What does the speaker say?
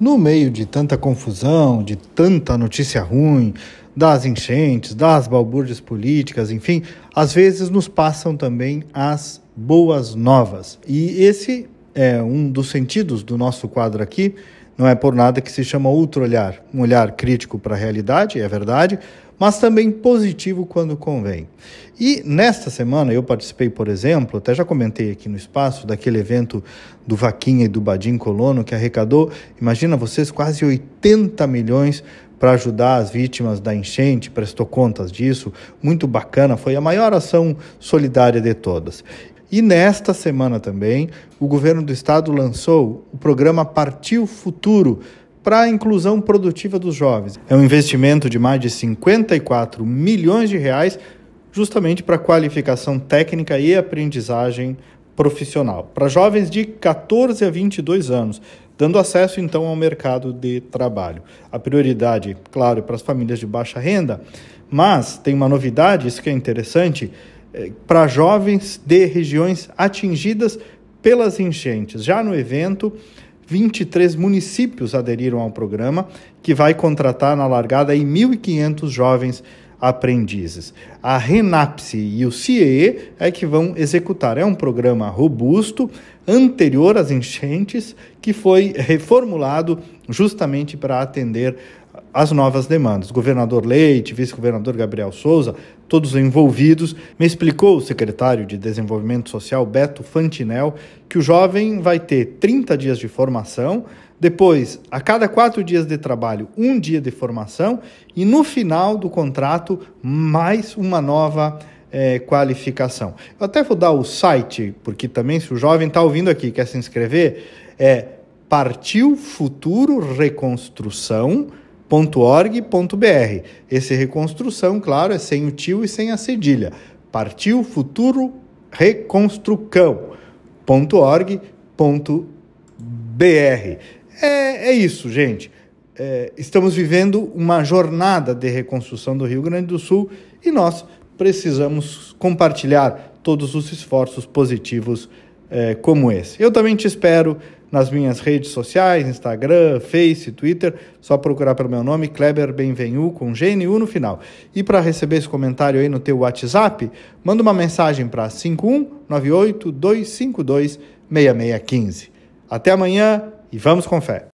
No meio de tanta confusão, de tanta notícia ruim, das enchentes, das balbúrdias políticas, enfim, às vezes nos passam também as boas novas. E esse é um dos sentidos do nosso quadro aqui, não é por nada que se chama outro olhar, um olhar crítico para a realidade, é verdade, mas também positivo quando convém. E nesta semana eu participei, por exemplo, até já comentei aqui no espaço, daquele evento do Vaquinha e do Badim Colono, que arrecadou, imagina vocês, quase 80 milhões para ajudar as vítimas da enchente, prestou contas disso, muito bacana, foi a maior ação solidária de todas. E nesta semana também, o governo do estado lançou o programa Partiu Futuro para a inclusão produtiva dos jovens. É um investimento de mais de 54 milhões de reais justamente para qualificação técnica e aprendizagem profissional, para jovens de 14 a 22 anos, dando acesso então ao mercado de trabalho. A prioridade, claro, é para as famílias de baixa renda, mas tem uma novidade, isso que é interessante, eh, para jovens de regiões atingidas pelas enchentes. Já no evento, 23 municípios aderiram ao programa, que vai contratar na largada 1.500 jovens aprendizes. A RENAPSE e o CIEE é que vão executar. É um programa robusto, anterior às enchentes, que foi reformulado justamente para atender as novas demandas. Governador Leite, vice-governador Gabriel Souza, todos envolvidos, me explicou o secretário de Desenvolvimento Social, Beto Fantinel, que o jovem vai ter 30 dias de formação, depois, a cada quatro dias de trabalho, um dia de formação e no final do contrato, mais uma nova é, qualificação. Eu até vou dar o site, porque também se o jovem está ouvindo aqui quer se inscrever, é Partiu Futuro Reconstrução .org.br. Esse é reconstrução, claro, é sem o tio e sem a cedilha. Partiu Futuro Reconstrucão.org.br. É, é isso, gente. É, estamos vivendo uma jornada de reconstrução do Rio Grande do Sul e nós precisamos compartilhar todos os esforços positivos é, como esse. Eu também te espero nas minhas redes sociais, Instagram, Face, Twitter, só procurar pelo meu nome, Kleber Benvenu, com GNU no final. E para receber esse comentário aí no teu WhatsApp, manda uma mensagem para 5198 252 6615. Até amanhã e vamos com fé!